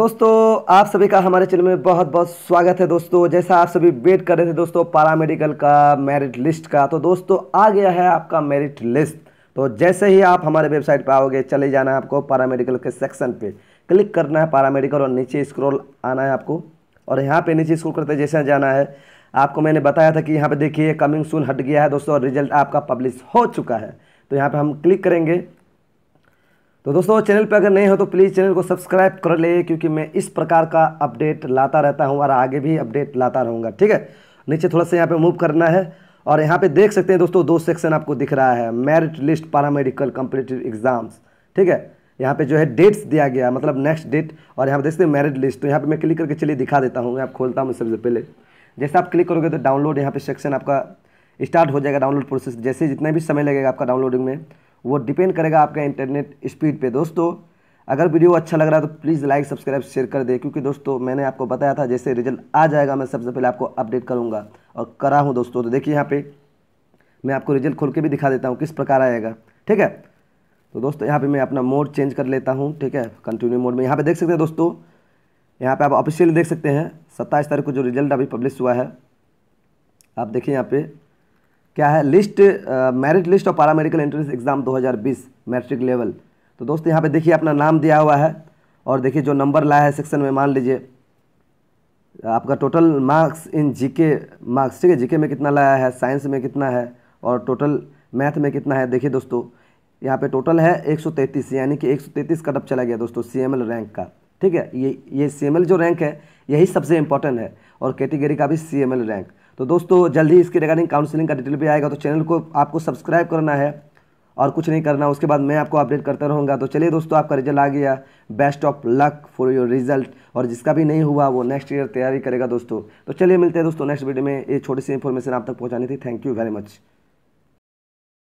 दोस्तों आप सभी का हमारे चैनल में बहुत बहुत स्वागत है दोस्तों जैसा आप सभी वेट कर रहे थे दोस्तों पारामेडिकल का मेरिट लिस्ट का तो दोस्तों आ गया है आपका मेरिट लिस्ट तो जैसे ही आप हमारे वेबसाइट पर आओगे चले जाना है आपको पारामेडिकल के सेक्शन पे क्लिक करना है पारामेडिकल और नीचे स्क्रोल आना है आपको और यहाँ पर नीचे स्क्रोल करते जैसे जाना है आपको मैंने बताया था कि यहाँ पर देखिए कमिंग सून हट गया है दोस्तों और रिजल्ट आपका पब्लिश हो चुका है तो यहाँ पर हम क्लिक करेंगे तो दोस्तों चैनल पर अगर नए हो तो प्लीज़ चैनल को सब्सक्राइब कर ले क्योंकि मैं इस प्रकार का अपडेट लाता रहता हूँ और आगे भी अपडेट लाता रहूँगा ठीक है नीचे थोड़ा सा यहाँ पे मूव करना है और यहाँ पे देख सकते हैं दोस्तों दो सेक्शन आपको दिख रहा है merit list paramedical competitive exams ठीक है यहाँ पे जो है डेट्स दिया गया मतलब नेक्स्ट डेट और यहाँ पे देखते हैं मेरिट लिस्ट तो यहाँ पे मैं क्लिक करके चलिए दिखा देता हूँ मैं आप खोलता हूँ सबसे पहले जैसे आप क्लिक करोगे तो डाउनलोड यहाँ पे सेक्शन आपका स्टार्ट हो जाएगा डाउनलोड प्रोसेस जैसे जितना भी समय लगेगा आपका डाउनलोडिंग में वो डिपेंड करेगा आपका इंटरनेट स्पीड पे दोस्तों अगर वीडियो अच्छा लग रहा है तो प्लीज़ लाइक सब्सक्राइब शेयर कर दे क्योंकि दोस्तों मैंने आपको बताया था जैसे रिजल्ट आ जाएगा मैं सबसे पहले आपको अपडेट करूँगा और करा हूँ दोस्तों तो देखिए यहाँ पर मैं आपको रिजल्ट खोल के भी दिखा देता हूँ किस प्रकार आएगा ठीक है तो दोस्तों यहाँ पर मैं अपना मोड चेंज कर लेता हूँ ठीक है कंटिन्यू मोड में यहाँ पर देख सकते हैं दोस्तों यहाँ पे आप ऑफिशियली देख सकते हैं सत्ताईस तारीख को जो रिजल्ट अभी पब्लिश हुआ है आप देखिए यहाँ पे क्या है list merit list of paramedical entrance exam 2020 matric level तो दोस्त यहाँ पे देखिए अपना नाम दिया हुआ है और देखिए जो नंबर लाया है सेक्शन में मान लीजिए आपका total marks in GK marks ठीक है जीके में कितना लाया है साइंस में कितना है और टोटल मैथ में कितना है देखिए दोस्तों यहाँ पे टोटल है एक यानी कि एक 133 कटअप चला गया दोस्तों सी रैंक का ठीक है ये ये सी जो रैंक है यही सबसे इंपॉर्टेंट है और कैटेगरी का भी सी रैंक तो दोस्तों जल्द ही इसके रिगार्डिंग काउंसलिंग का डिटेल भी आएगा तो चैनल को आपको सब्सक्राइब करना है और कुछ नहीं करना उसके बाद मैं आपको अपडेट करता रहूँगा तो चलिए दोस्तों आपका रिजल्ट आ गया best of luck for your result और जिसका भी नहीं हुआ वो नेक्स्ट ईयर तैयारी करेगा दोस्तों तो चलिए मिलते हैं दोस्तों नेक्स्ट वीडियो में ये छोटी सी इन्फॉर्मेशन आप तक पहुँचानी थी थैंक यू वेरी मच